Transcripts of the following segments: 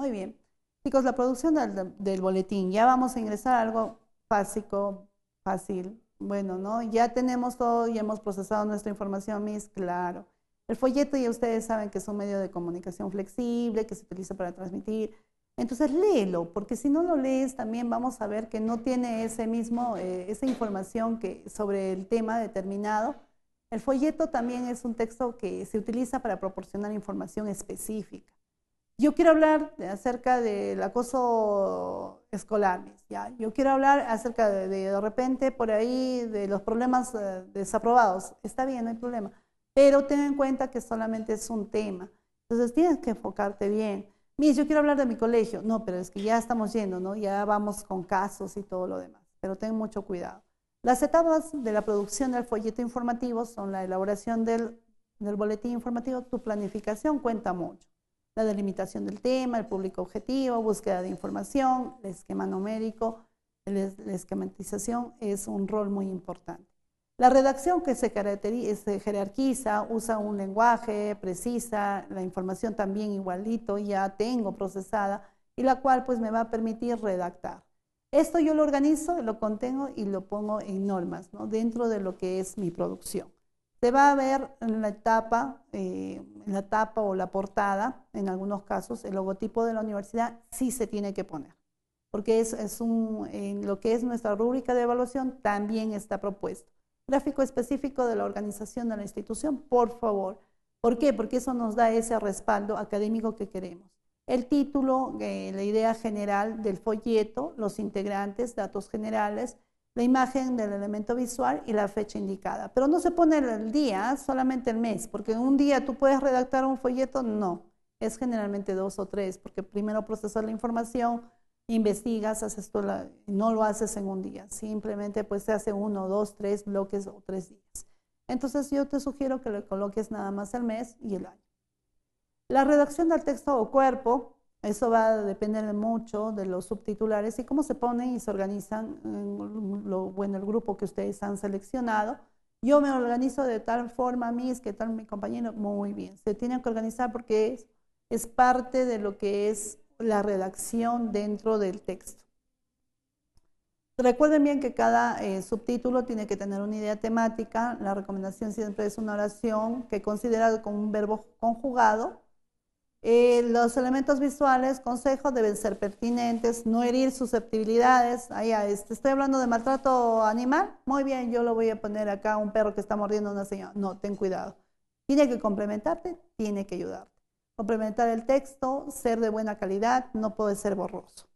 Muy bien. Chicos, la producción del, boletín. Ya vamos a ingresar algo básico, fácil. Bueno, ¿no? Ya tenemos todo y hemos procesado nuestra información, Miss, claro. El folleto ya ustedes saben que es un medio de comunicación flexible que se utiliza para transmitir. Entonces léelo, porque si no lo lees también vamos a ver que no tiene ese mismo, eh, esa información que, sobre el tema determinado. El folleto también es un texto que se utiliza para proporcionar información específica. Yo quiero hablar acerca del acoso escolar, ¿ya? yo quiero hablar acerca de, de, repente por ahí de los problemas eh, desaprobados. Está bien, no hay problema, pero ten en cuenta que solamente es un tema. Entonces tienes que enfocarte bien. Mis, yo quiero hablar de mi colegio. No, pero es que ya estamos yendo, ¿no? Ya vamos con casos y todo lo demás. Pero ten mucho cuidado. Las etapas de la producción del folleto informativo son la elaboración del, del boletín informativo. Tu planificación cuenta mucho la delimitación del tema, el público objetivo, búsqueda de información, el esquema numérico, la esquematización es un rol muy importante. La redacción que se, se jerarquiza, usa un lenguaje precisa, la información también igualito, ya tengo procesada, y la cual pues me va a permitir redactar. Esto yo lo organizo, lo contengo y lo pongo en normas, ¿no? dentro de lo que es mi producción. Se va a ver en la etapa, eh, en la tapa o la portada, en algunos casos, el logotipo de la universidad sí se tiene que poner, porque es, en lo que es nuestra rúbrica de evaluación también está propuesto. Gráfico específico de la organización de la institución, por favor. ¿Por qué? Porque eso nos da ese respaldo académico que queremos. El título, eh, la idea general del folleto, los integrantes, datos generales, la imagen del elemento visual y la fecha indicada. Pero no se pone el día, solamente el mes, porque un día tú puedes redactar un folleto, no. Es generalmente dos o tres, porque primero procesas la información, investigas, haces no lo haces en un día, simplemente pues se hace uno, dos, tres bloques o tres días. Entonces yo te sugiero que le coloques nada más el mes y el año. La redacción del texto o cuerpo eso va a depender mucho de los subtitulares y cómo se ponen y se organizan en lo, bueno, el grupo que ustedes han seleccionado. Yo me organizo de tal forma, mis, que tal mi compañero, muy bien. Se tienen que organizar porque es, parte de lo que es la redacción dentro del texto. Recuerden bien que cada eh, subtítulo tiene que tener una idea temática. La recomendación siempre es una oración que considera con un verbo conjugado eh, los elementos visuales, consejo, deben ser pertinentes, no herir susceptibilidades. Ahí, este, estoy hablando de maltrato animal. Muy bien, yo lo voy a poner acá un perro que está mordiendo a una señora. No, ten cuidado. Tiene que complementarte, tiene que ayudarte. Complementar el texto, ser de buena calidad, no puede ser borroso.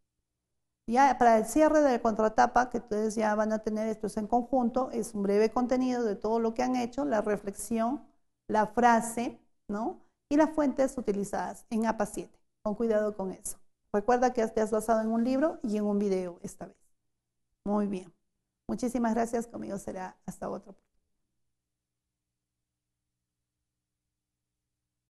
Ya para el cierre de la contratapa, que ustedes ya van a tener esto en conjunto, es un breve contenido de todo lo que han hecho, la reflexión, la frase, ¿no? y las fuentes utilizadas en APA 7. Con cuidado con eso. Recuerda que te has basado en un libro y en un video esta vez. Muy bien. Muchísimas gracias. Conmigo será hasta otro.